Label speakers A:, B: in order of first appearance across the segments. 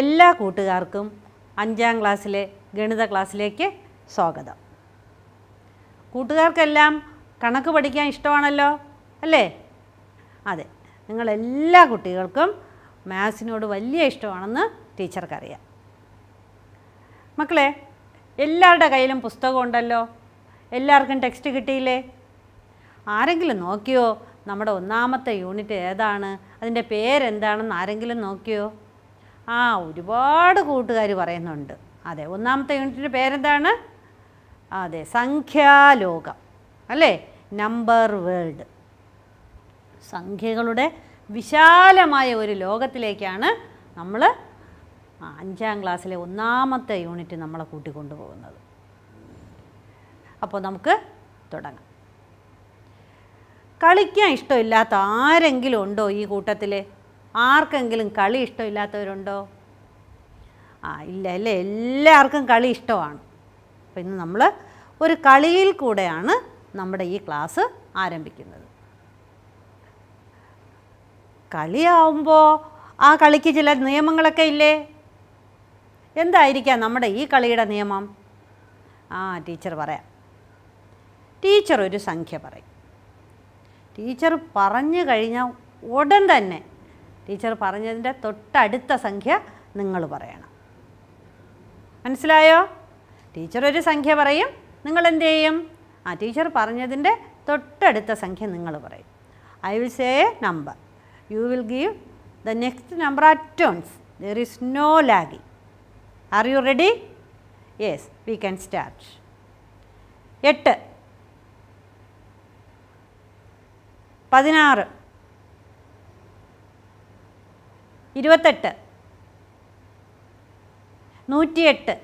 A: എല്ലാ കൂട്ടുകാർക്കും അഞ്ചാം ക്ലാസ്സിലെ ഗണിത ക്ലാസ്സിലേക്ക് സ്വാഗതം കൂട്ടുകാർക്കെല്ലാം കണക്ക് പഠിക്കാൻ ഇഷ്ടമാണല്ലോ അല്ലേ അതെ നിങ്ങളെല്ലാ കുട്ടികൾക്കും മാത്സിനോട് വലിയ ഇഷ്ടമാണെന്ന് ടീച്ചർക്കറിയാം മക്കളെ എല്ലാവരുടെ കയ്യിലും പുസ്തകം ഉണ്ടല്ലോ എല്ലാവർക്കും ടെക്സ്റ്റ് കിട്ടിയില്ലേ ആരെങ്കിലും നോക്കിയോ നമ്മുടെ ഒന്നാമത്തെ യൂണിറ്റ് ഏതാണ് അതിൻ്റെ പേരെന്താണെന്ന് ആരെങ്കിലും നോക്കിയോ ആ ഒരുപാട് കൂട്ടുകാർ പറയുന്നുണ്ട് അതെ ഒന്നാമത്തെ യൂണിറ്റിൻ്റെ പേരെന്താണ് അതെ സംഖ്യാലോകം അല്ലേ നമ്പർ വേൾഡ് സംഖ്യകളുടെ വിശാലമായ ഒരു ലോകത്തിലേക്കാണ് നമ്മൾ അഞ്ചാം ക്ലാസ്സിലെ ഒന്നാമത്തെ യൂണിറ്റ് നമ്മളെ കൂട്ടിക്കൊണ്ടുപോകുന്നത് അപ്പോൾ നമുക്ക് തുടങ്ങാം കളിക്കാൻ ഇഷ്ടമില്ലാത്ത ആരെങ്കിലും ഉണ്ടോ ഈ കൂട്ടത്തിൽ ആർക്കെങ്കിലും കളി ഇഷ്ടമില്ലാത്തവരുണ്ടോ ആ ഇല്ല അല്ലേ എല്ലാവർക്കും കളി ഇഷ്ടമാണ് അപ്പോൾ ഇന്ന് നമ്മൾ ഒരു കളിയിൽ കൂടെയാണ് നമ്മുടെ ഈ ക്ലാസ് ആരംഭിക്കുന്നത് കളിയാവുമ്പോൾ ആ കളിക്ക് ചില നിയമങ്ങളൊക്കെ ഇല്ലേ എന്തായിരിക്കാം നമ്മുടെ ഈ കളിയുടെ നിയമം ആ ടീച്ചർ പറയാം ടീച്ചർ ഒരു സംഖ്യ പറയും ടീച്ചർ പറഞ്ഞു കഴിഞ്ഞാൽ ഉടൻ തന്നെ ടീച്ചർ പറഞ്ഞതിൻ്റെ തൊട്ടടുത്ത സംഖ്യ നിങ്ങൾ പറയണം മനസ്സിലായോ ടീച്ചർ ഒരു സംഖ്യ പറയും നിങ്ങൾ എന്ത് ചെയ്യും ആ ടീച്ചർ പറഞ്ഞതിൻ്റെ തൊട്ടടുത്ത സംഖ്യ നിങ്ങൾ പറയും I will say a number you will give the next number at turns there is no laggy are you ready yes we can start എട്ട് പതിനാറ് ഇരുപത്തെട്ട് നൂറ്റിയെട്ട്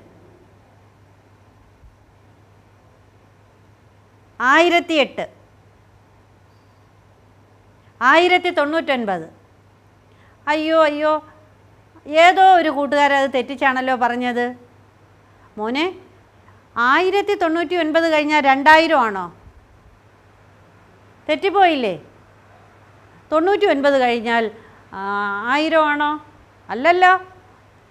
A: ആയിരത്തി എട്ട് ആയിരത്തി തൊണ്ണൂറ്റൊൻപത് അയ്യോ അയ്യോ ഏതോ ഒരു കൂട്ടുകാരൻ അത് തെറ്റിച്ചാണല്ലോ പറഞ്ഞത് മോനെ ആയിരത്തി തൊണ്ണൂറ്റി ഒൻപത് കഴിഞ്ഞാൽ രണ്ടായിരം ആണോ തെറ്റിപ്പോയില്ലേ തൊണ്ണൂറ്റി ഒൻപത് കഴിഞ്ഞാൽ ആയിരമാണോ ആണോ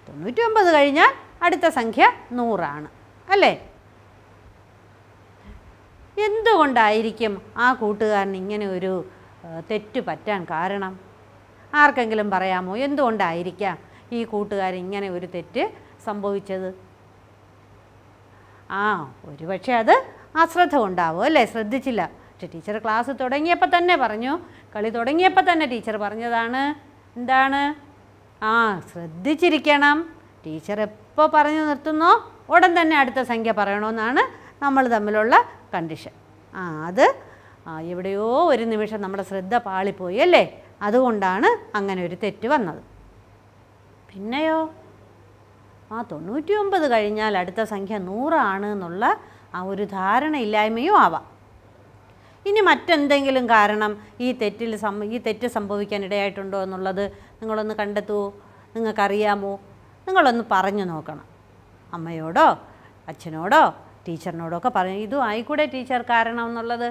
A: തൊണ്ണൂറ്റി ഒമ്പത് കഴിഞ്ഞാൽ അടുത്ത സംഖ്യ നൂറാണ് അല്ലേ എന്തുകൊണ്ടായിരിക്കും ആ കൂട്ടുകാരൻ ഇങ്ങനെ ഒരു തെറ്റ് പറ്റാൻ കാരണം ആർക്കെങ്കിലും പറയാമോ എന്തുകൊണ്ടായിരിക്കാം ഈ കൂട്ടുകാരൻ ഇങ്ങനെ ഒരു തെറ്റ് സംഭവിച്ചത് ആ ഒരുപക്ഷെ അത് അശ്രദ്ധ ഉണ്ടാവും അല്ലേ ശ്രദ്ധിച്ചില്ല പക്ഷെ ടീച്ചർ ക്ലാസ് തുടങ്ങിയപ്പോൾ തന്നെ പറഞ്ഞു കളി തുടങ്ങിയപ്പോൾ തന്നെ ടീച്ചർ പറഞ്ഞതാണ് എന്താണ് ആ ശ്രദ്ധിച്ചിരിക്കണം ടീച്ചർ എപ്പോൾ പറഞ്ഞു നിർത്തുന്നോ ഉടൻ തന്നെ അടുത്ത സംഖ്യ പറയണമെന്നാണ് നമ്മൾ തമ്മിലുള്ള കണ്ടീഷൻ ആ അത് എവിടെയോ ഒരു നിമിഷം നമ്മുടെ ശ്രദ്ധ പാളിപ്പോയി അല്ലേ അതുകൊണ്ടാണ് അങ്ങനെ ഒരു തെറ്റ് വന്നത് പിന്നെയോ ആ തൊണ്ണൂറ്റി ഒമ്പത് കഴിഞ്ഞാൽ അടുത്ത സംഖ്യ നൂറാണ് എന്നുള്ള ആ ഒരു ധാരണയില്ലായ്മയും ആവാം ഇനി മറ്റെന്തെങ്കിലും കാരണം ഈ തെറ്റിൽ ഈ തെറ്റ് സംഭവിക്കാൻ ഇടയായിട്ടുണ്ടോ എന്നുള്ളത് നിങ്ങളൊന്ന് കണ്ടെത്തുമോ നിങ്ങൾക്കറിയാമോ നിങ്ങളൊന്ന് പറഞ്ഞു നോക്കണം അമ്മയോടോ അച്ഛനോടോ ടീച്ചറിനോടോ ഒക്കെ പറഞ്ഞു ഇതും ആയിക്കൂടെ ടീച്ചർ കാരണം എന്നുള്ളത്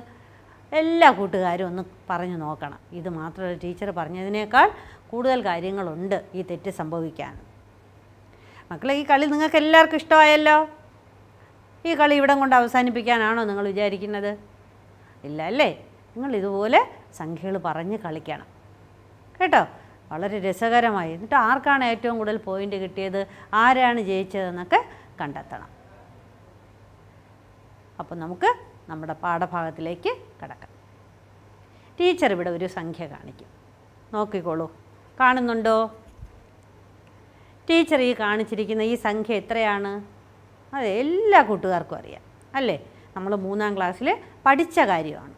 A: എല്ലാ കൂട്ടുകാരും ഒന്ന് പറഞ്ഞു നോക്കണം ഇത് മാത്രമല്ല ടീച്ചർ പറഞ്ഞതിനേക്കാൾ കൂടുതൽ കാര്യങ്ങളുണ്ട് ഈ തെറ്റ് സംഭവിക്കാൻ മക്കളെ ഈ കളി നിങ്ങൾക്ക് എല്ലാവർക്കും ഇഷ്ടമായല്ലോ ഈ കളി ഇവിടം കൊണ്ട് അവസാനിപ്പിക്കാനാണോ നിങ്ങൾ വിചാരിക്കുന്നത് ഇല്ല അല്ലേ നിങ്ങൾ ഇതുപോലെ സംഖ്യകൾ പറഞ്ഞ് കളിക്കണം കേട്ടോ വളരെ രസകരമായി എന്നിട്ട് ആർക്കാണ് ഏറ്റവും കൂടുതൽ പോയിന്റ് കിട്ടിയത് ആരാണ് ജയിച്ചതെന്നൊക്കെ കണ്ടെത്തണം അപ്പോൾ നമുക്ക് നമ്മുടെ പാഠഭാഗത്തിലേക്ക് കിടക്കാം ടീച്ചർ ഇവിടെ ഒരു സംഖ്യ കാണിക്കും നോക്കിക്കോളൂ കാണുന്നുണ്ടോ ടീച്ചർ ഈ കാണിച്ചിരിക്കുന്ന ഈ സംഖ്യ എത്രയാണ് അതെ എല്ലാ കൂട്ടുകാർക്കും അറിയാം അല്ലേ നമ്മൾ മൂന്നാം ക്ലാസ്സിൽ പഠിച്ച കാര്യമാണ്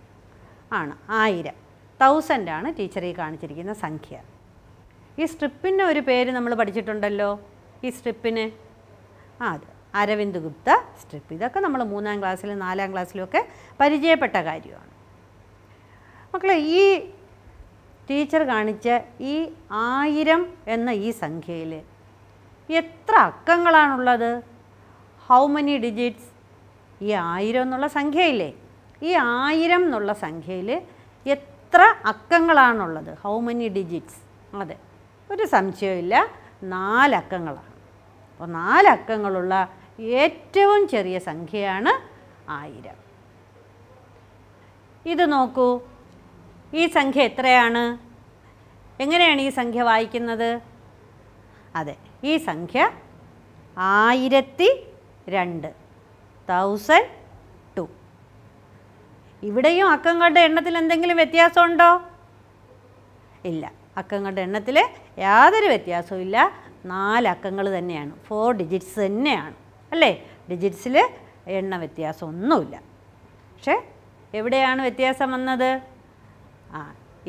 A: ആണ് ആയിരം ആണ് ടീച്ചർ ഈ കാണിച്ചിരിക്കുന്ന സംഖ്യ ഈ സ്ട്രിപ്പിന് ഒരു പേര് നമ്മൾ പഠിച്ചിട്ടുണ്ടല്ലോ ഈ സ്ട്രിപ്പിന് ആ അത് അരവിന്ദ് ഗുപ്ത സ്ട്രിപ്പ് ഇതൊക്കെ നമ്മൾ മൂന്നാം ക്ലാസ്സിലും നാലാം ക്ലാസ്സിലുമൊക്കെ പരിചയപ്പെട്ട കാര്യമാണ് മക്കളെ ഈ ടീച്ചർ കാണിച്ച ഈ ആയിരം എന്ന ഈ സംഖ്യയിൽ എത്ര അക്കങ്ങളാണുള്ളത് ഹൗ മെനി ഡിജിറ്റ്സ് ഈ ആയിരം എന്നുള്ള സംഖ്യയില്ലേ ഈ ആയിരം എന്നുള്ള സംഖ്യയിൽ എത്ര അക്കങ്ങളാണുള്ളത് ഹൗ മെനി ഡിജിറ്റ്സ് അതെ ഒരു സംശയമില്ല നാലക്കങ്ങളാണ് അപ്പോൾ നാലക്കങ്ങളുള്ള ഏറ്റവും ചെറിയ സംഖ്യയാണ് ആയിരം ഇത് നോക്കൂ ഈ സംഖ്യ എത്രയാണ് എങ്ങനെയാണ് ഈ സംഖ്യ വായിക്കുന്നത് അതെ ഈ സംഖ്യ ആയിരത്തി രണ്ട് തൗസൻഡ് ടു ഇവിടെയും അക്കങ്ങളുടെ എണ്ണത്തിൽ എന്തെങ്കിലും വ്യത്യാസമുണ്ടോ ഇല്ല അക്കങ്ങളുടെ എണ്ണത്തിൽ യാതൊരു വ്യത്യാസവും ഇല്ല നാല് അക്കങ്ങൾ തന്നെയാണ് ഫോർ ഡിജിറ്റ്സ് തന്നെയാണ് അല്ലേ ഡിജിറ്റ്സിൽ എണ്ണ വ്യത്യാസമൊന്നുമില്ല പക്ഷേ എവിടെയാണ് വ്യത്യാസം വന്നത് ആ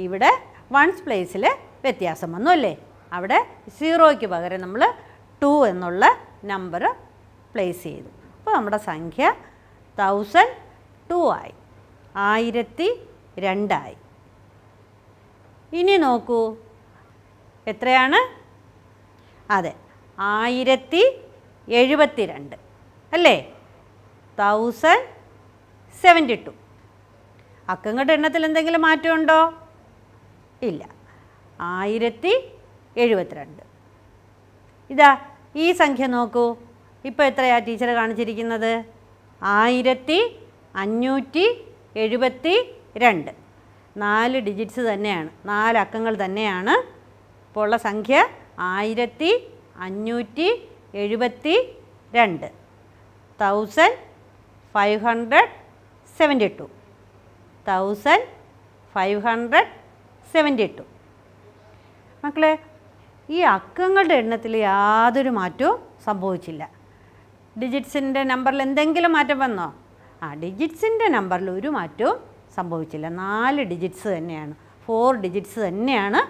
A: ഇവിടെ വൺസ് പ്ലേസിൽ വ്യത്യാസം വന്നു അല്ലേ അവിടെ സീറോയ്ക്ക് പകരം നമ്മൾ ടു എന്നുള്ള നമ്പർ പ്ലേസ് ചെയ്തു അപ്പോൾ നമ്മുടെ സംഖ്യ തൗസൻഡ് ടു ആയി ആയിരത്തി രണ്ടായി ഇനി നോക്കൂ എത്രയാണ് അതെ ആയിരത്തി എഴുപത്തി രണ്ട് അല്ലേ തൗസൻഡ് സെവൻറ്റി ടു അക്കങ്ങളുടെ എണ്ണത്തിൽ എന്തെങ്കിലും മാറ്റമുണ്ടോ ഇല്ല ആയിരത്തി എഴുപത്തിരണ്ട് ഇതാ ഈ സംഖ്യ നോക്കൂ ഇപ്പോൾ എത്രയാണ് ടീച്ചർ കാണിച്ചിരിക്കുന്നത് ആയിരത്തി അഞ്ഞൂറ്റി എഴുപത്തി രണ്ട് നാല് ഡിജിറ്റ്സ് തന്നെയാണ് നാല് അക്കങ്ങൾ തന്നെയാണ് ഇപ്പോൾ ഉള്ള സംഖ്യ ആയിരത്തി അഞ്ഞൂറ്റി എഴുപത്തി രണ്ട് thousand five hundred seventy two thousand five hundred seventy two മക്കളെ ഈ അക്കങ്ങളുടെ എണ്ണത്തിൽ യാതൊരു മാറ്റവും സംഭവിച്ചില്ല ഡിജിറ്റ്സിൻ്റെ നമ്പറിൽ എന്തെങ്കിലും മാറ്റം വന്നോ ആ ഡിജിറ്റ്സിൻ്റെ നമ്പറിൽ ഒരു മാറ്റവും സംഭവിച്ചില്ല നാല് ഡിജിറ്റ്സ് തന്നെയാണ് ഫോർ ഡിജിറ്റ്സ് തന്നെയാണ്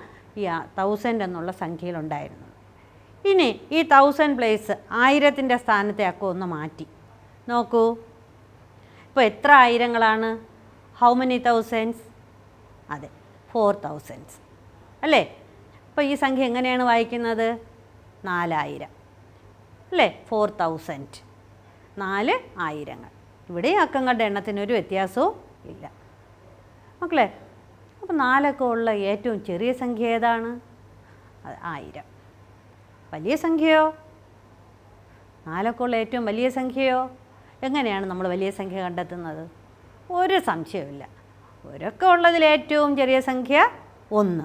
A: ഈ തൗസൻഡ് എന്നുള്ള സംഖ്യയിലുണ്ടായിരുന്നത് ഇനി ഈ തൗസൻഡ് പ്ലേസ് ആയിരത്തിൻ്റെ സ്ഥാനത്തെ ഒക്കെ ഒന്ന് മാറ്റി നോക്കൂ ഇപ്പോൾ എത്ര ആയിരങ്ങളാണ് ഹൗ മെനി തൗസൻഡ്സ് അതെ ഫോർ തൗസൻഡ്സ് അല്ലേ അപ്പോൾ ഈ സംഖ്യ എങ്ങനെയാണ് വായിക്കുന്നത് നാലായിരം അല്ലേ ഫോർ തൗസൻഡ് നാല് ആയിരങ്ങൾ ഇവിടെ അക്കങ്ങളുടെ എണ്ണത്തിനൊരു വ്യത്യാസവും ഇല്ല മക്കളെ അപ്പോൾ നാലൊക്കെ ഉള്ള ഏറ്റവും ചെറിയ സംഖ്യ ഏതാണ് ആയിരം വലിയ സംഖ്യയോ നാലൊക്കെ ഉള്ള ഏറ്റവും വലിയ സംഖ്യയോ എങ്ങനെയാണ് നമ്മൾ വലിയ സംഖ്യ കണ്ടെത്തുന്നത് ഒരു സംശയമില്ല ഒരൊക്കെ ഉള്ളതിൽ ഏറ്റവും ചെറിയ സംഖ്യ ഒന്ന്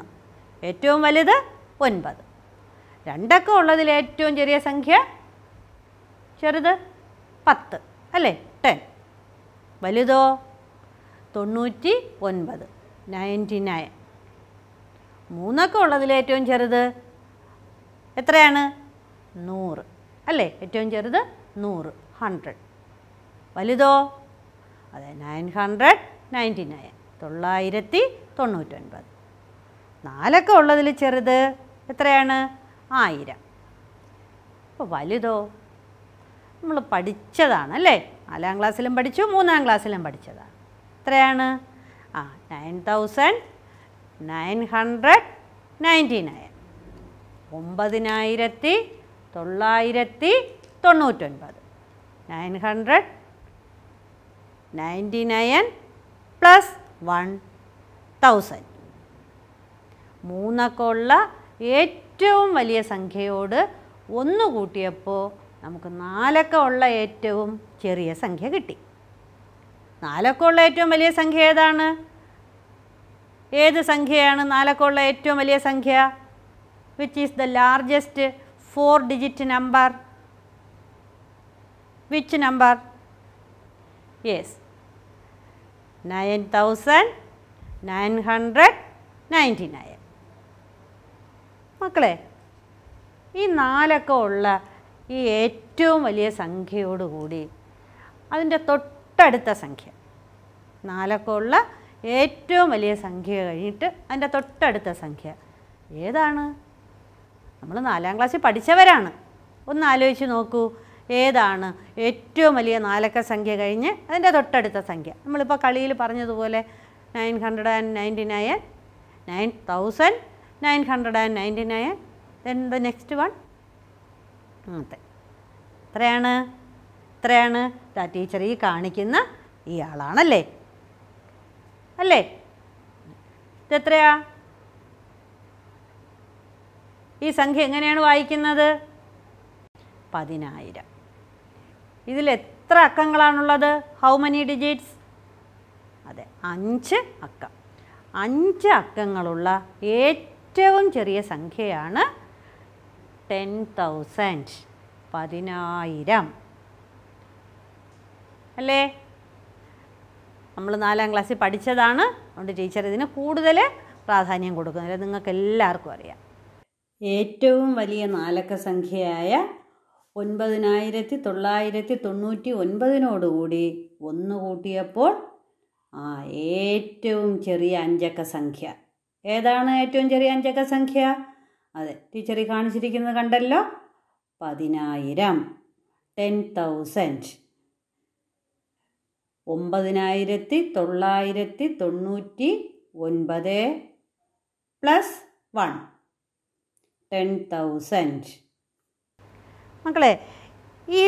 A: ഏറ്റവും വലുത് ഒൻപത് രണ്ടൊക്കെ ഉള്ളതിൽ ഏറ്റവും ചെറിയ സംഖ്യ ചെറുത് പത്ത് അല്ലേ ടെൻ വലുതോ തൊണ്ണൂറ്റി ഒൻപത് നയൻറ്റി നയൻ മൂന്നൊക്കെ ഉള്ളതിൽ ഏറ്റവും ചെറുത് എത്രയാണ് നൂറ് അല്ലേ ഏറ്റവും ചെറുത് നൂറ് ഹൺഡ്രഡ് വലുതോ അതെ നയൻ ഹൺഡ്രഡ് നയൻറ്റി നയൻ തൊള്ളായിരത്തി തൊണ്ണൂറ്റൊൻപത് നാലൊക്കെ ഉള്ളതിൽ ചെറുത് എത്രയാണ് ആയിരം അപ്പോൾ വലുതോ നമ്മൾ പഠിച്ചതാണ് അല്ലേ നാലാം ക്ലാസ്സിലും പഠിച്ചു മൂന്നാം ക്ലാസ്സിലും പഠിച്ചതാണ് എത്രയാണ് ആ nine thousand nine hundred ninety nine ഒമ്പതിനായിരത്തി തൊള്ളായിരത്തി തൊണ്ണൂറ്റൊൻപത് nine hundred ninety nine plus one thousand മൂന്നൊക്കെ ഉള്ള ഏറ്റവും വലിയ സംഖ്യയോട് ഒന്ന് കൂട്ടിയപ്പോൾ നമുക്ക് നാലക്ക ഉള്ള ഏറ്റവും ചെറിയ സംഖ്യ കിട്ടി നാലക്ക ഉള്ള ഏറ്റവും വലിയ സംഖ്യ ഏതാണ് ഏത് സംഖ്യയാണ് നാലക്ക ഉള്ള ഏറ്റവും വലിയ സംഖ്യ which is the largest four digit number which number yes nine thousand nine hundred ninety nine മക്കളെ ഈ നാലക്ക ഉള്ള ഈ ഏറ്റവും വലിയ സംഖ്യയോടുകൂടി അതിൻ്റെ തൊട്ടടുത്ത സംഖ്യ നാലക്കമുള്ള ഏറ്റവും വലിയ സംഖ്യ കഴിഞ്ഞിട്ട് അതിൻ്റെ തൊട്ടടുത്ത സംഖ്യ ഏതാണ് നമ്മൾ നാലാം ക്ലാസ്സിൽ പഠിച്ചവരാണ് ഒന്ന് ആലോചിച്ച് നോക്കൂ ഏതാണ് ഏറ്റവും വലിയ നാലക്ക സംഖ്യ കഴിഞ്ഞ് അതിൻ്റെ തൊട്ടടുത്ത സംഖ്യ നമ്മളിപ്പോൾ കളിയിൽ പറഞ്ഞതുപോലെ nine hundred and ninety nine nine thousand nine hundred and ninety nine then the next one അങ്ങനത്തെ എത്രയാണ് എത്രയാണ് ആ ടീച്ചർ ഈ കാണിക്കുന്ന ഇയാളാണല്ലേ അല്ലേ ഇതെത്രയാ ഈ സംഖ്യ എങ്ങനെയാണ് വായിക്കുന്നത് പതിനായിരം ഇതിൽ എത്ര അക്കങ്ങളാണുള്ളത് ഹൗ മെനി ഡിജിറ്റ്സ് അതെ അഞ്ച് അക്കം അഞ്ച് അക്കങ്ങളുള്ള ഏറ്റവും ചെറിയ സംഖ്യയാണ് ടെൻ തൗസൻഡ് പതിനായിരം അല്ലേ നമ്മൾ നാലാം ക്ലാസ്സിൽ പഠിച്ചതാണ് അതുകൊണ്ട് ടീച്ചർ ഇതിന് കൂടുതൽ പ്രാധാന്യം കൊടുക്കുന്നില്ല നിങ്ങൾക്ക് എല്ലാവർക്കും അറിയാം ഏറ്റവും വലിയ നാലക്ക സംഖ്യയായ ഒൻപതിനായിരത്തി തൊള്ളായിരത്തി തൊണ്ണൂറ്റി ഒൻപതിനോടുകൂടി ഒന്ന് കൂട്ടിയപ്പോൾ ആ ഏറ്റവും ചെറിയ അഞ്ചക്ക സംഖ്യ ഏതാണ് ഏറ്റവും ചെറിയ അഞ്ചക്ക സംഖ്യ അതെ ടീച്ചർ ഈ കാണിച്ചിരിക്കുന്നത് കണ്ടല്ലോ പതിനായിരം ടെൻ തൗസൻഡ് ഒമ്പതിനായിരത്തി തൊള്ളായിരത്തി തൊണ്ണൂറ്റി ഒൻപത് പ്ലസ് വൺ ടെൻ തൗസൻഡ് മക്കളെ ഈ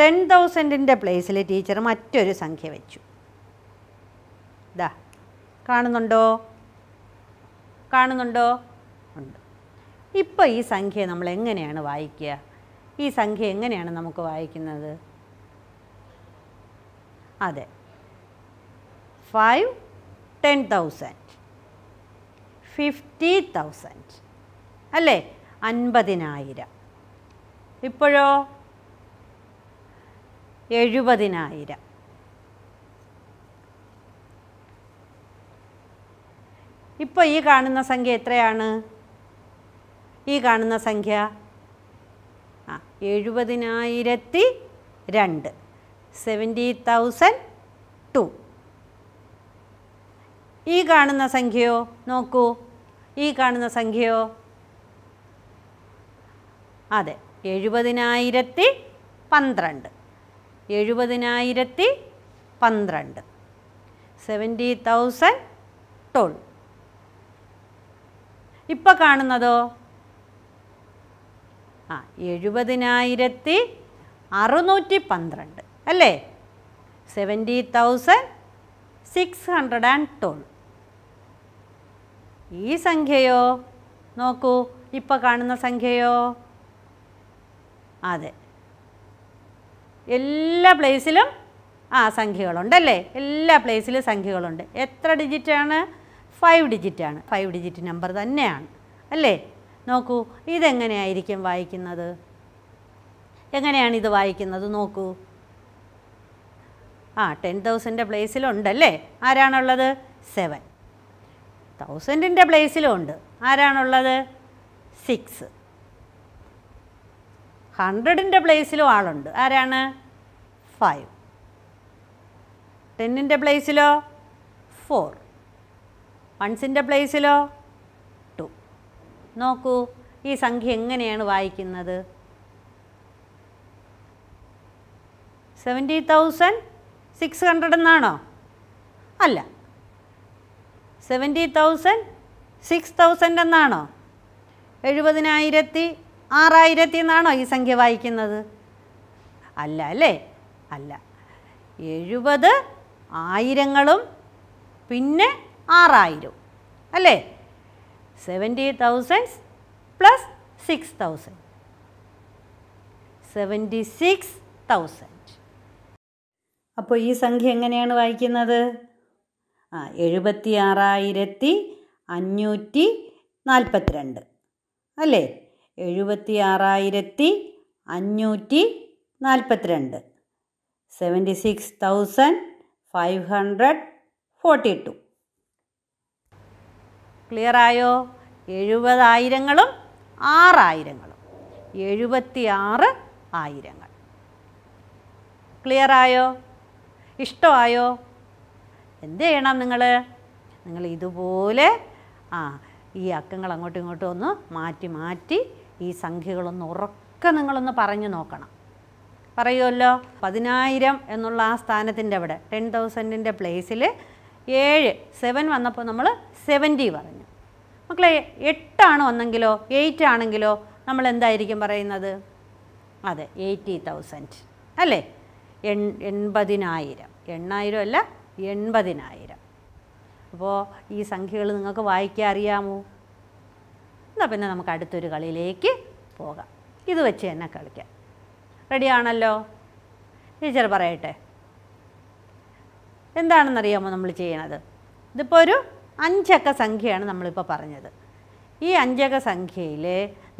A: ടെൻ തൗസൻഡിൻ്റെ പ്ലേസിൽ ടീച്ചർ മറ്റൊരു സംഖ്യ വെച്ചു ഇതാ കാണുന്നുണ്ടോ കാണുന്നുണ്ടോ ഉണ്ട് ഇപ്പോൾ ഈ സംഖ്യ നമ്മൾ എങ്ങനെയാണ് വായിക്കുക ഈ സംഖ്യ എങ്ങനെയാണ് നമുക്ക് വായിക്കുന്നത് അതെ five ten thousand fifty thousand അല്ലേ അൻപതിനായിരം ഇപ്പോഴോ എഴുപതിനായിരം ഇപ്പോൾ ഈ കാണുന്ന സംഖ്യ എത്രയാണ് ഈ കാണുന്ന സംഖ്യ ആ എഴുപതിനായിരത്തി രണ്ട് സെവൻറ്റി തൗസൻഡ് ടു ഈ കാണുന്ന സംഖ്യയോ നോക്കൂ ഈ കാണുന്ന സംഖ്യയോ അതെ എഴുപതിനായിരത്തി പന്ത്രണ്ട് എഴുപതിനായിരത്തി പന്ത്രണ്ട് സെവൻറ്റി തൗസൻഡ് ടോൾ ഇപ്പോൾ കാണുന്നതോ ആ എഴുപതിനായിരത്തി അറുന്നൂറ്റി പന്ത്രണ്ട് അല്ലേ seventy thousand six hundred and twelve ഈ സംഖ്യയോ നോക്കൂ ഇപ്പോൾ കാണുന്ന സംഖ്യയോ അതെ എല്ലാ പ്ലേസിലും ആ സംഖ്യകളുണ്ട് അല്ലേ എല്ലാ പ്ലേസിലും സംഖ്യകളുണ്ട് എത്ര ഡിജിറ്റാണ് ഫൈവ് ഡിജിറ്റാണ് ഫൈവ് ഡിജിറ്റ് നമ്പർ തന്നെയാണ് അല്ലേ നോക്കൂ ഇതെങ്ങനെയായിരിക്കും വായിക്കുന്നത് എങ്ങനെയാണ് ഇത് വായിക്കുന്നത് നോക്കൂ ആ ടെൻ തൗസൻഡിൻ്റെ പ്ലേസിലുണ്ടല്ലേ ആരാണുള്ളത് സെവൻ തൗസൻഡിൻ്റെ പ്ലേസിലുണ്ട് ആരാണുള്ളത് സിക്സ് ഹൺഡ്രഡിൻ്റെ പ്ലേസിലും ആളുണ്ട് ആരാണ് ഫൈവ് ടെന്നിൻ്റെ പ്ലേസിലോ ഫോർ വൺസിൻ്റെ പ്ലേസിലോ നോക്കൂ ഈ സംഖ്യ എങ്ങനെയാണ് വായിക്കുന്നത് സെവൻറ്റി തൗസൻഡ് സിക്സ് ഹൺഡ്രഡ് എന്നാണോ അല്ല സെവൻറ്റി തൗസൻഡ് സിക്സ് തൗസൻഡ് എന്നാണോ എഴുപതിനായിരത്തി ആറായിരത്തി എന്നാണോ ഈ സംഖ്യ വായിക്കുന്നത് അല്ല അല്ലേ അല്ല എഴുപത് ആയിരങ്ങളും പിന്നെ ആറായിരം അല്ലേ 70,000 plus 6,000. 76,000. അപ്പോൾ ഈ സംഖ്യ എങ്ങനെയാണ് വായിക്കുന്നത് ആ എഴുപത്തി ആറായിരത്തി അഞ്ഞൂറ്റി നാൽപ്പത്തിരണ്ട് അല്ലേ എഴുപത്തി ആറായിരത്തി അഞ്ഞൂറ്റി നാൽപ്പത്തിരണ്ട് seventy six thousand five hundred forty two clear ആയോ എഴുപതായിരങ്ങളും ആറായിരങ്ങളും എഴുപത്തി ആറ് ആയിരങ്ങൾ ആയോ ഇഷ്ടമായോ എന്ത് ചെയ്യണം നിങ്ങൾ നിങ്ങൾ ഇതുപോലെ ആ ഈ അക്കങ്ങൾ അങ്ങോട്ടും ഇങ്ങോട്ടും ഒന്ന് മാറ്റി മാറ്റി ഈ സംഖ്യകളൊന്ന് ഉറക്കെ നിങ്ങളൊന്ന് പറഞ്ഞു നോക്കണം പറയുമല്ലോ പതിനായിരം എന്നുള്ള ആ സ്ഥാനത്തിൻ്റെ അവിടെ ടെൻ തൗസൻഡിൻ്റെ പ്ലേസിൽ ഏഴ് സെവൻ വന്നപ്പോൾ നമ്മൾ സെവൻറ്റി പറഞ്ഞു മക്കളെ എട്ടാണ് ഒന്നെങ്കിലോ എയ്റ്റ് ആണെങ്കിലോ നമ്മൾ എന്തായിരിക്കും പറയുന്നത് അതെ എയ്റ്റി തൗസൻഡ് അല്ലേ എൺ എൺപതിനായിരം എണ്ണായിരം അല്ല എൺപതിനായിരം അപ്പോൾ ഈ സംഖ്യകൾ നിങ്ങൾക്ക് വായിക്കാൻ അറിയാമോ എന്നാൽ പിന്നെ നമുക്ക് അടുത്തൊരു കളിയിലേക്ക് പോകാം ഇത് വെച്ച് തന്നെ കളിക്കാം റെഡിയാണല്ലോ ടീച്ചർ പറയട്ടെ എന്താണെന്നറിയാമോ നമ്മൾ ചെയ്യണത് ഇതിപ്പോൾ ഒരു അഞ്ചക്ക സംഖ്യയാണ് നമ്മളിപ്പോൾ പറഞ്ഞത് ഈ അഞ്ചക സംഖ്യയിൽ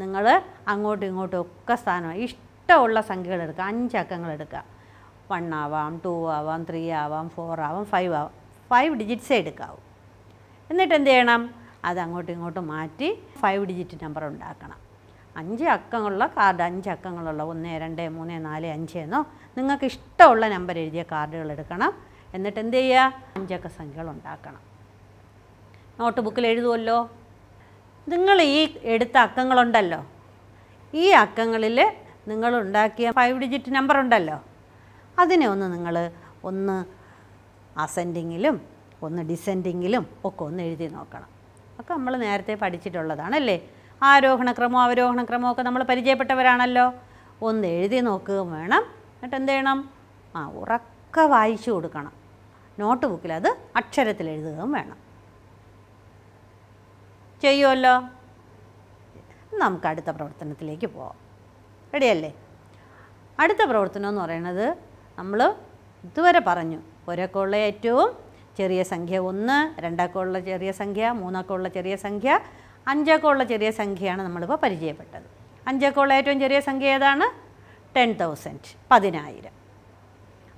A: നിങ്ങൾ അങ്ങോട്ടും ഇങ്ങോട്ടും ഒക്കെ സ്ഥാനം ഇഷ്ടമുള്ള സംഖ്യകൾ എടുക്കുക അഞ്ചക്കങ്ങൾ എടുക്കുക വൺ ആവാം ടു ആവാം ത്രീ ആവാം ഫോർ ആവാം ഫൈവ് ആവാം ഫൈവ് ഡിജിറ്റ്സേ എടുക്കാവൂ എന്നിട്ട് എന്ത് ചെയ്യണം അത് അങ്ങോട്ടും ഇങ്ങോട്ടും മാറ്റി ഫൈവ് ഡിജിറ്റ് നമ്പർ ഉണ്ടാക്കണം അഞ്ച് അക്കങ്ങളുള്ള കാർഡ് അഞ്ച് അക്കങ്ങളുള്ള ഒന്ന് രണ്ട് മൂന്ന് നാല് അഞ്ച് എന്നോ നിങ്ങൾക്ക് ഇഷ്ടമുള്ള നമ്പർ എഴുതിയ കാർഡുകൾ എടുക്കണം എന്നിട്ട് എന്ത് ചെയ്യുക അഞ്ചക്ക സംഖ്യകൾ ഉണ്ടാക്കണം നോട്ട് ബുക്കിൽ എഴുതുമല്ലോ നിങ്ങൾ ഈ എടുത്ത അക്കങ്ങളുണ്ടല്ലോ ഈ അക്കങ്ങളിൽ നിങ്ങൾ ഉണ്ടാക്കിയ ഫൈവ് ഡിജിറ്റ് നമ്പർ ഉണ്ടല്ലോ അതിനെ ഒന്ന് നിങ്ങൾ ഒന്ന് അസെൻഡിങ്ങിലും ഒന്ന് ഡിസെൻഡിങ്ങിലും ഒക്കെ ഒന്ന് എഴുതി നോക്കണം ഒക്കെ നമ്മൾ നേരത്തെ പഠിച്ചിട്ടുള്ളതാണല്ലേ ആരോഹണക്രമോ അവരോഹണക്രമോ ഒക്കെ നമ്മൾ പരിചയപ്പെട്ടവരാണല്ലോ ഒന്ന് എഴുതി നോക്കുക വേണം എന്നിട്ട് എന്ത് ചെയ്യണം ആ ഉറക്ക വായിച്ചു കൊടുക്കണം നോട്ട് ബുക്കിൽ അത് അക്ഷരത്തിൽ എഴുതുകയും വേണം ചെയ്യുമല്ലോ നമുക്ക് അടുത്ത പ്രവർത്തനത്തിലേക്ക് പോവാം റെഡിയല്ലേ അടുത്ത പ്രവർത്തനം എന്ന് പറയുന്നത് നമ്മൾ ഇതുവരെ പറഞ്ഞു ഒരേക്കുള്ള ഏറ്റവും ചെറിയ സംഖ്യ ഒന്ന് ഉള്ള ചെറിയ സംഖ്യ ഉള്ള ചെറിയ സംഖ്യ ഉള്ള ചെറിയ സംഖ്യയാണ് നമ്മളിപ്പോൾ പരിചയപ്പെട്ടത് അഞ്ചാക്കുള്ള ഏറ്റവും ചെറിയ സംഖ്യ ഏതാണ് ടെൻ തൗസൻഡ് പതിനായിരം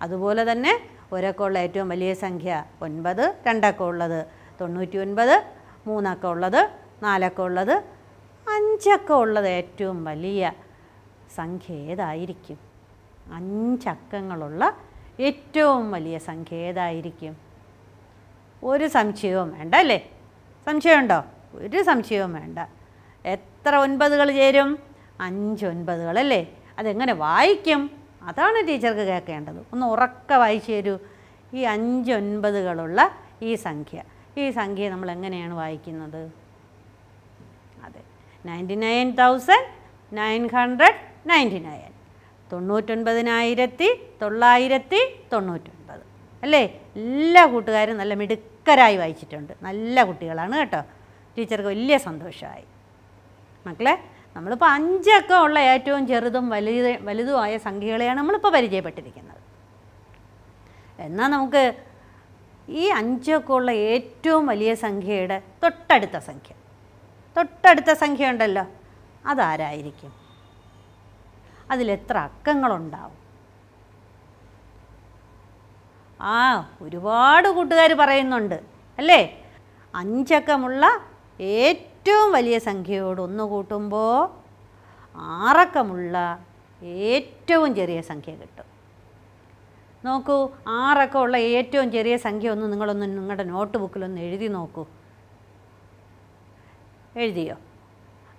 A: അതുപോലെ തന്നെ ഒരേക്കുള്ള ഏറ്റവും വലിയ സംഖ്യ ഒൻപത് രണ്ടാക്കുള്ളത് തൊണ്ണൂറ്റി ഒൻപത് മൂന്നൊക്കെ ഉള്ളത് നാലൊക്കെ ഉള്ളത് അഞ്ചൊക്കെ ഉള്ളത് ഏറ്റവും വലിയ സംഖ്യ ഏതായിരിക്കും അഞ്ചക്കങ്ങളുള്ള ഏറ്റവും വലിയ സംഖ്യ ഏതായിരിക്കും ഒരു സംശയവും വേണ്ട അല്ലേ സംശയമുണ്ടോ ഒരു സംശയവും വേണ്ട എത്ര ഒൻപതുകൾ ചേരും അഞ്ചൊൻപതുകൾ അല്ലേ അതെങ്ങനെ വായിക്കും അതാണ് ടീച്ചർക്ക് കേൾക്കേണ്ടത് ഒന്ന് ഉറക്കെ വായിച്ചു തരൂ ഈ അഞ്ചൊൻപതുകളുള്ള ഈ സംഖ്യ ഈ സംഖ്യ നമ്മൾ എങ്ങനെയാണ് വായിക്കുന്നത് അതെ ninety nine thousand nine hundred ninety nine തൊണ്ണൂറ്റൊൻപതിനായിരത്തി തൊള്ളായിരത്തി തൊണ്ണൂറ്റൊൻപത് അല്ലേ എല്ലാ കൂട്ടുകാരും നല്ല മിടുക്കരായി വായിച്ചിട്ടുണ്ട് നല്ല കുട്ടികളാണ് കേട്ടോ ടീച്ചർക്ക് വലിയ സന്തോഷമായി മക്കളെ നമ്മളിപ്പോൾ അഞ്ചൊക്കെ ഉള്ള ഏറ്റവും ചെറുതും വലുത് വലുതുമായ സംഖ്യകളെയാണ് നമ്മളിപ്പോൾ പരിചയപ്പെട്ടിരിക്കുന്നത് എന്നാൽ നമുക്ക് ഈ അഞ്ചൊക്കെ ഉള്ള ഏറ്റവും വലിയ സംഖ്യയുടെ തൊട്ടടുത്ത സംഖ്യ തൊട്ടടുത്ത സംഖ്യ ഉണ്ടല്ലോ അതാരായിരിക്കും അതിലെത്ര അക്കങ്ങളുണ്ടാവും ആ ഒരുപാട് കൂട്ടുകാർ പറയുന്നുണ്ട് അല്ലേ അഞ്ചക്കമുള്ള ഏറ്റവും വലിയ സംഖ്യയോട് ഒന്ന് കൂട്ടുമ്പോൾ ആറക്കമുള്ള ഏറ്റവും ചെറിയ സംഖ്യ കിട്ടും നോക്കൂ ആറൊക്കെ ഉള്ള ഏറ്റവും ചെറിയ സംഖ്യ ഒന്ന് നിങ്ങളൊന്ന് നിങ്ങളുടെ നോട്ട് ബുക്കിലൊന്ന് എഴുതി നോക്കൂ എഴുതിയോ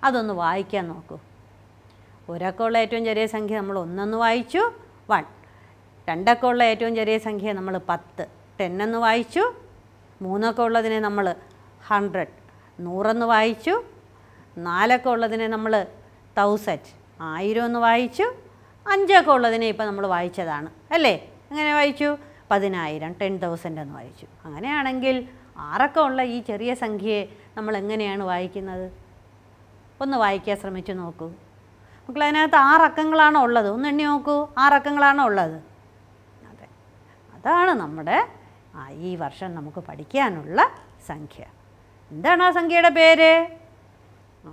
A: അതൊന്ന് വായിക്കാൻ നോക്കൂ ഒരൊക്കെ ഉള്ള ഏറ്റവും ചെറിയ സംഖ്യ നമ്മൾ ഒന്നെന്ന് വായിച്ചു വൺ രണ്ടൊക്കെ ഉള്ള ഏറ്റവും ചെറിയ സംഖ്യ നമ്മൾ പത്ത് ടെൻ എന്ന് വായിച്ചു മൂന്നൊക്കെ ഉള്ളതിനെ നമ്മൾ ഹൺഡ്രഡ് നൂറെന്ന് വായിച്ചു നാലൊക്കെ ഉള്ളതിനെ നമ്മൾ തൗസൻഡ് ആയിരം എന്ന് വായിച്ചു അഞ്ചൊക്കെ ഉള്ളതിനെ ഇപ്പോൾ നമ്മൾ വായിച്ചതാണ് അല്ലേ അങ്ങനെ വായിച്ചു പതിനായിരം ടെൻ തൗസൻഡ് എന്ന് വായിച്ചു അങ്ങനെയാണെങ്കിൽ ആറക്കം ഉള്ള ഈ ചെറിയ സംഖ്യയെ നമ്മൾ എങ്ങനെയാണ് വായിക്കുന്നത് ഒന്ന് വായിക്കാൻ ശ്രമിച്ചു നോക്കൂ മക്കൾ അതിനകത്ത് ആറക്കങ്ങളാണോ ഉള്ളത് ഒന്ന് എണ്ണി നോക്കൂ ആറക്കങ്ങളാണോ ഉള്ളത് അതെ അതാണ് നമ്മുടെ ഈ വർഷം നമുക്ക് പഠിക്കാനുള്ള സംഖ്യ എന്താണ് ആ സംഖ്യയുടെ പേര്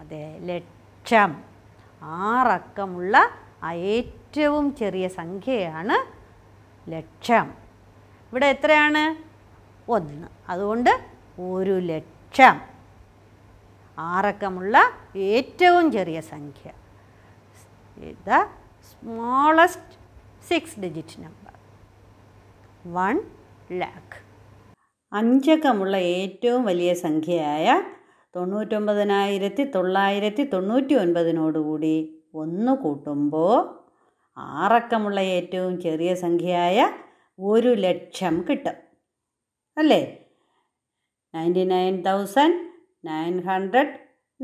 A: അതെ ലക്ഷം ആറക്കമുള്ള ആ ഏറ്റവും ചെറിയ സംഖ്യയാണ് ലക്ഷം ഇവിടെ എത്രയാണ് ഒന്ന് അതുകൊണ്ട് ഒരു ലക്ഷം ആറക്കമുള്ള ഏറ്റവും ചെറിയ സംഖ്യ the smallest six digit number one lakh അഞ്ചക്കമുള്ള ഏറ്റവും വലിയ സംഖ്യയായ തൊണ്ണൂറ്റൊമ്പതിനായിരത്തി തൊള്ളായിരത്തി തൊണ്ണൂറ്റി ഒൻപതിനോടുകൂടി ഒന്ന് കൂട്ടുമ്പോൾ ആറക്കമുള്ള ഏറ്റവും ചെറിയ സംഖ്യയായ ഒരു ലക്ഷം കിട്ടും അല്ലേ ninety nine thousand nine hundred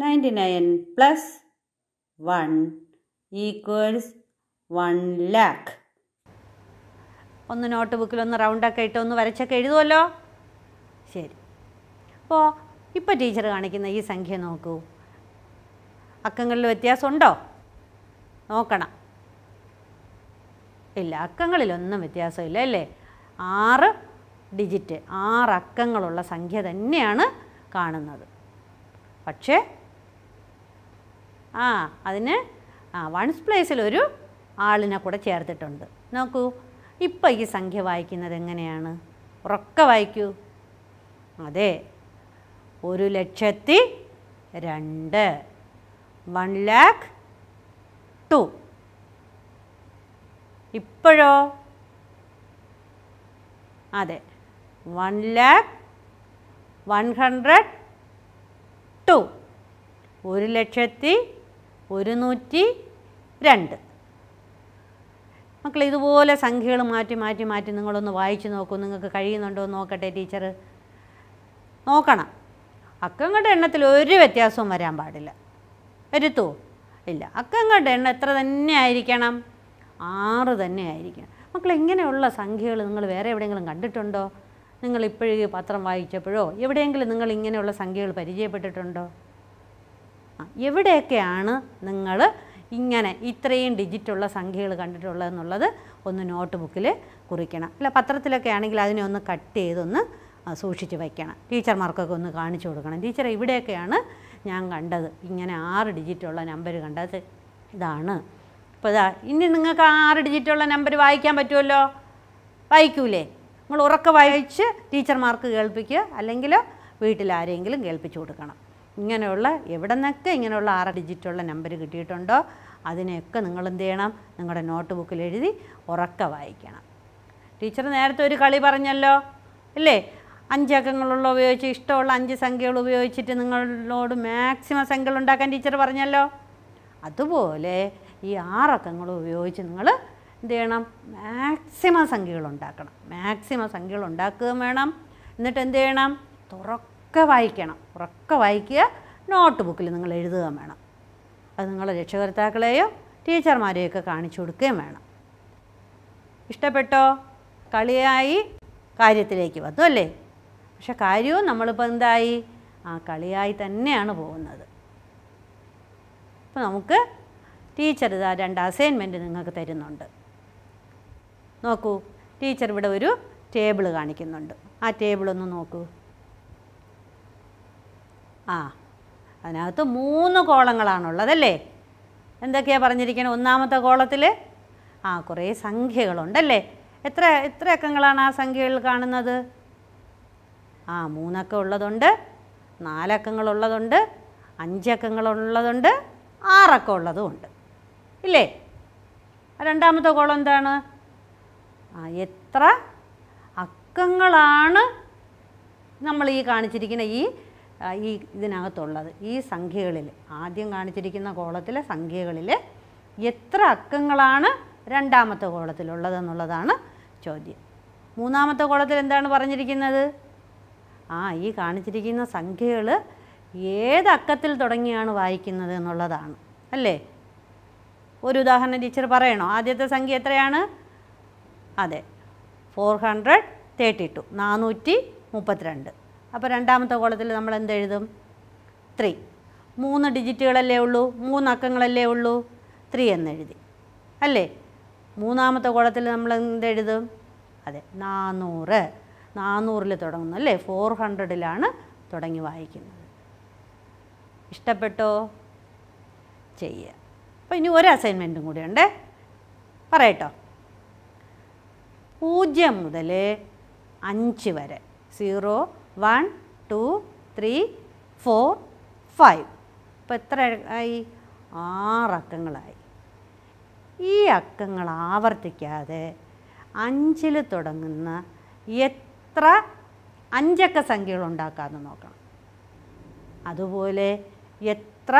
A: ninety nine plus one equals one lakh ഒന്ന് നോട്ട് ഒന്ന് റൗണ്ടൊക്കെ ഇട്ട് ഒന്ന് വരച്ചൊക്കെ എഴുതുമല്ലോ ശരി അപ്പോൾ ഇപ്പോൾ ടീച്ചർ കാണിക്കുന്ന ഈ സംഖ്യ നോക്കൂ അക്കങ്ങളിൽ വ്യത്യാസമുണ്ടോ നോക്കണം ഇല്ല അക്കങ്ങളിലൊന്നും വ്യത്യാസമില്ല അല്ലേ ആറ് ഡിജിറ്റ് ആറ് അക്കങ്ങളുള്ള സംഖ്യ തന്നെയാണ് കാണുന്നത് പക്ഷേ ആ അതിന് ആ വൺസ് പ്ലേസിലൊരു ആളിനെ കൂടെ ചേർത്തിട്ടുണ്ട് നോക്കൂ ഇപ്പം ഈ സംഖ്യ വായിക്കുന്നത് എങ്ങനെയാണ് ഉറക്ക വായിക്കൂ അതെ ഒരു ലക്ഷത്തി രണ്ട് വൺ ലാക്ക് ടു ഇപ്പോഴോ അതെ one lakh one hundred two ഒരു ലക്ഷത്തി ഒരുന്നൂറ്റി രണ്ട് മക്കളെ ഇതുപോലെ സംഖ്യകൾ മാറ്റി മാറ്റി മാറ്റി നിങ്ങളൊന്ന് വായിച്ചു നോക്കൂ നിങ്ങൾക്ക് കഴിയുന്നുണ്ടോ എന്ന് നോക്കട്ടെ ടീച്ചർ നോക്കണം അക്കങ്ങളുടെ എണ്ണത്തിൽ ഒരു വ്യത്യാസവും വരാൻ പാടില്ല വരുത്തുമോ ഇല്ല അക്കങ്ങളുടെ എണ്ണം എത്ര തന്നെ ആയിരിക്കണം ആറ് തന്നെ ആയിരിക്കും മക്കൾ എങ്ങനെയുള്ള സംഖ്യകൾ നിങ്ങൾ വേറെ എവിടെയെങ്കിലും കണ്ടിട്ടുണ്ടോ നിങ്ങൾ ഇപ്പോഴേ പത്രം വായിച്ചപ്പോഴോ എവിടെയെങ്കിലും നിങ്ങൾ ഇങ്ങനെയുള്ള സംഖ്യകൾ പരിചയപ്പെട്ടിട്ടുണ്ടോ എവിടെയൊക്കെയാണ് നിങ്ങൾ ഇങ്ങനെ ഇത്രയും ഡിജിറ്റുള്ള സംഖ്യകൾ കണ്ടിട്ടുള്ളതെന്നുള്ളത് ഒന്ന് നോട്ട് ബുക്കിൽ കുറിക്കണം അല്ല പത്രത്തിലൊക്കെ ആണെങ്കിൽ അതിനെ ഒന്ന് കട്ട് ചെയ്തൊന്ന് സൂക്ഷിച്ച് വയ്ക്കണം ടീച്ചർമാർക്കൊക്കെ ഒന്ന് കാണിച്ചു കൊടുക്കണം ടീച്ചർ ഇവിടെയൊക്കെയാണ് ഞാൻ കണ്ടത് ഇങ്ങനെ ആറ് ഡിജിറ്റുള്ള നമ്പർ കണ്ടത് ഇതാണ് അപ്പോൾ ഇതാ ഇനി നിങ്ങൾക്ക് ആ ആറ് ഡിജിറ്റുള്ള നമ്പർ വായിക്കാൻ പറ്റുമല്ലോ വായിക്കൂലേ നമ്മൾ ഉറക്കെ വായിച്ച് ടീച്ചർമാർക്ക് കേൾപ്പിക്കുക അല്ലെങ്കിൽ വീട്ടിൽ ആരെങ്കിലും കേൾപ്പിച്ചു കൊടുക്കണം ഇങ്ങനെയുള്ള എവിടെ നിന്നൊക്കെ ഇങ്ങനെയുള്ള ആറ് ഡിജിറ്റുള്ള നമ്പർ കിട്ടിയിട്ടുണ്ടോ അതിനെയൊക്കെ നിങ്ങൾ എന്ത് ചെയ്യണം നിങ്ങളുടെ നോട്ട് ബുക്കിൽ എഴുതി ഉറക്കെ വായിക്കണം ടീച്ചർ നേരത്തെ ഒരു കളി പറഞ്ഞല്ലോ ഇല്ലേ അഞ്ചക്കങ്ങളുള്ള ഉപയോഗിച്ച് ഇഷ്ടമുള്ള അഞ്ച് സംഖ്യകൾ ഉപയോഗിച്ചിട്ട് നിങ്ങളോട് മാക്സിമം സംഖ്യകൾ ഉണ്ടാക്കാൻ ടീച്ചർ പറഞ്ഞല്ലോ അതുപോലെ ഈ ആറക്കങ്ങൾ ഉപയോഗിച്ച് നിങ്ങൾ എന്ത് ചെയ്യണം മാക്സിമം സംഖ്യകൾ ഉണ്ടാക്കണം മാക്സിമം സംഖ്യകൾ ഉണ്ടാക്കുകയും വേണം എന്നിട്ട് എന്ത് ചെയ്യണം തുറക്കെ വായിക്കണം ഉറക്കെ വായിക്കുക നോട്ട് ബുക്കിൽ നിങ്ങൾ എഴുതുകയും വേണം അത് നിങ്ങളുടെ രക്ഷകർത്താക്കളെയോ ടീച്ചർമാരെയൊക്കെ കാണിച്ചു കൊടുക്കുകയും വേണം ഇഷ്ടപ്പെട്ടോ കളിയായി കാര്യത്തിലേക്ക് വന്നു അല്ലേ പക്ഷെ കാര്യവും നമ്മളിപ്പോൾ എന്തായി ആ കളിയായി തന്നെയാണ് പോകുന്നത് അപ്പോൾ നമുക്ക് ടീച്ചർ ഇതാ രണ്ട് അസൈൻമെൻറ്റ് നിങ്ങൾക്ക് തരുന്നുണ്ട് നോക്കൂ ടീച്ചർ ഇവിടെ ഒരു ടേബിൾ കാണിക്കുന്നുണ്ട് ആ ടേബിൾ ഒന്ന് നോക്കൂ ആ അതിനകത്ത് മൂന്ന് കോളങ്ങളാണുള്ളതല്ലേ എന്തൊക്കെയാണ് പറഞ്ഞിരിക്കുന്നത് ഒന്നാമത്തെ കോളത്തിൽ ആ കുറേ സംഖ്യകളുണ്ടല്ലേ എത്ര എത്ര അക്കങ്ങളാണ് ആ സംഖ്യകളിൽ കാണുന്നത് ആ മൂന്നക്കം ഉള്ളതുണ്ട് നാലക്കങ്ങളുള്ളതുണ്ട് അഞ്ചക്കങ്ങളുള്ളതുണ്ട് ആറക്കം ഉള്ളതുമുണ്ട് ഇല്ലേ രണ്ടാമത്തെ കോളം എന്താണ് ആ എത്ര അക്കങ്ങളാണ് നമ്മൾ ഈ കാണിച്ചിരിക്കുന്ന ഈ ഈ ഇതിനകത്തുള്ളത് ഈ സംഖ്യകളിൽ ആദ്യം കാണിച്ചിരിക്കുന്ന കോളത്തിലെ സംഖ്യകളിൽ എത്ര അക്കങ്ങളാണ് രണ്ടാമത്തെ കോളത്തിലുള്ളത് എന്നുള്ളതാണ് ചോദ്യം മൂന്നാമത്തെ കോളത്തിൽ എന്താണ് പറഞ്ഞിരിക്കുന്നത് ആ ഈ കാണിച്ചിരിക്കുന്ന സംഖ്യകൾ ഏത് അക്കത്തിൽ തുടങ്ങിയാണ് വായിക്കുന്നത് എന്നുള്ളതാണ് അല്ലേ ഒരു ഉദാഹരണം ടീച്ചർ പറയണോ ആദ്യത്തെ സംഖ്യ എത്രയാണ് അതെ ഫോർ ഹൺഡ്രഡ് തേർട്ടി ടു നാനൂറ്റി മുപ്പത്തിരണ്ട് അപ്പോൾ രണ്ടാമത്തെ കോളത്തിൽ നമ്മൾ എന്തെഴുതും ത്രീ മൂന്ന് ഡിജിറ്റുകളല്ലേ ഉള്ളൂ മൂന്ന് അക്കങ്ങളല്ലേ ഉള്ളൂ ത്രീ എഴുതി അല്ലേ മൂന്നാമത്തെ കോളത്തിൽ നമ്മൾ എന്തെഴുതും അതെ നാനൂറ് നാനൂറിൽ തുടങ്ങുന്നു അല്ലേ ഫോർ ഹൺഡ്രഡിലാണ് തുടങ്ങി വായിക്കുന്നത് ഇഷ്ടപ്പെട്ടോ ചെയ്യുക അപ്പോൾ ഇനി ഒരു അസൈൻമെൻറ്റും കൂടി ഉണ്ട് പറയട്ടോ പൂജ്യം മുതൽ അഞ്ച് വരെ zero one two three four five ഇപ്പോൾ എത്ര ആയി ആറക്കങ്ങളായി ഈ അക്കങ്ങൾ ആവർത്തിക്കാതെ അഞ്ചിൽ തുടങ്ങുന്ന എത്ര അഞ്ചക്ക സംഖ്യകൾ ഉണ്ടാക്കാമെന്ന് നോക്കണം അതുപോലെ എത്ര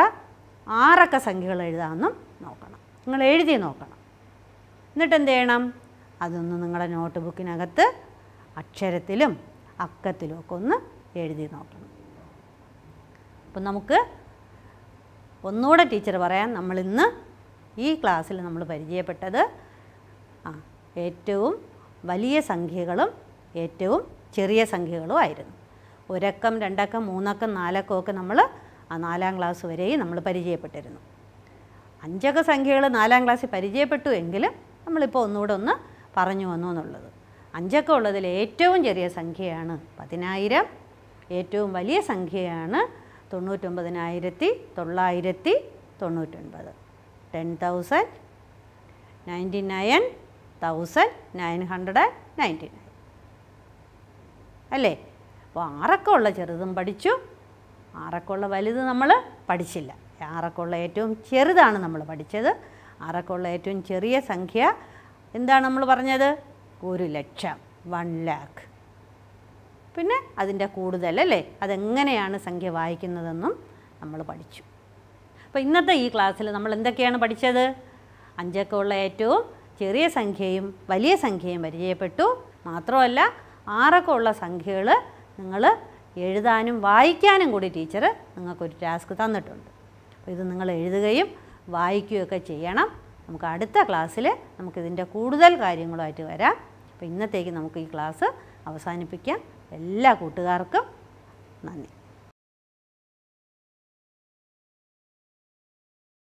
A: ആറക്ക സംഖ്യകൾ എഴുതാമെന്നും നോക്കണം നിങ്ങൾ എഴുതി നോക്കണം എന്നിട്ട് എന്ത് ചെയ്യണം അതൊന്ന് നിങ്ങളുടെ നോട്ട് ബുക്കിനകത്ത് അക്ഷരത്തിലും അക്കത്തിലും ഒക്കെ ഒന്ന് എഴുതി നോക്കണം അപ്പം നമുക്ക് ഒന്നുകൂടെ ടീച്ചർ പറയാൻ നമ്മളിന്ന് ഈ ക്ലാസ്സിൽ നമ്മൾ പരിചയപ്പെട്ടത് ആ ഏറ്റവും വലിയ സംഖ്യകളും ഏറ്റവും ചെറിയ സംഖ്യകളും ആയിരുന്നു ഒരക്കം രണ്ടക്കം മൂന്നക്കം നാലക്കം ഒക്കെ നമ്മൾ ആ നാലാം ക്ലാസ് വരെയും നമ്മൾ പരിചയപ്പെട്ടിരുന്നു അഞ്ചക സംഖ്യകൾ നാലാം ക്ലാസ്സിൽ പരിചയപ്പെട്ടു എങ്കിലും നമ്മളിപ്പോൾ ഒന്നുകൂടെ ഒന്ന് പറഞ്ഞു വന്നു എന്നുള്ളത് അഞ്ചക്ക ഉള്ളതിൽ ഏറ്റവും ചെറിയ സംഖ്യയാണ് പതിനായിരം ഏറ്റവും വലിയ സംഖ്യയാണ് തൊണ്ണൂറ്റൊമ്പതിനായിരത്തി തൊള്ളായിരത്തി തൊണ്ണൂറ്റൊൻപത് ten thousand ninety nine thousand nine hundred and ninety nine അല്ലേ അപ്പോൾ ആറക്കം ഉള്ള ചെറുതും പഠിച്ചു ആറക്കുള്ള വലുത് നമ്മൾ പഠിച്ചില്ല ആറക്കുള്ള ഏറ്റവും ചെറുതാണ് നമ്മൾ പഠിച്ചത് ആറക്കുള്ള ഏറ്റവും ചെറിയ സംഖ്യ എന്താണ് നമ്മൾ പറഞ്ഞത് ഒരു ലക്ഷം വൺ ലാക്ക് പിന്നെ അതിൻ്റെ കൂടുതൽ അല്ലേ അതെങ്ങനെയാണ് സംഖ്യ വായിക്കുന്നതെന്നും നമ്മൾ പഠിച്ചു അപ്പോൾ ഇന്നത്തെ ഈ ക്ലാസ്സിൽ നമ്മൾ എന്തൊക്കെയാണ് പഠിച്ചത് അഞ്ചക്കുള്ള ഏറ്റവും ചെറിയ സംഖ്യയും വലിയ സംഖ്യയും പരിചയപ്പെട്ടു മാത്രമല്ല ആറൊക്കെ ഉള്ള സംഖ്യകൾ നിങ്ങൾ എഴുതാനും വായിക്കാനും കൂടി ടീച്ചർ നിങ്ങൾക്കൊരു ടാസ്ക് തന്നിട്ടുണ്ട് അപ്പോൾ ഇത് നിങ്ങൾ എഴുതുകയും വായിക്കുകയൊക്കെ ചെയ്യണം നമുക്ക് അടുത്ത ക്ലാസ്സിൽ നമുക്കിതിൻ്റെ കൂടുതൽ കാര്യങ്ങളുമായിട്ട് വരാം അപ്പോൾ ഇന്നത്തേക്ക് നമുക്ക് ഈ ക്ലാസ് അവസാനിപ്പിക്കാം എല്ലാ കൂട്ടുകാർക്കും നന്ദി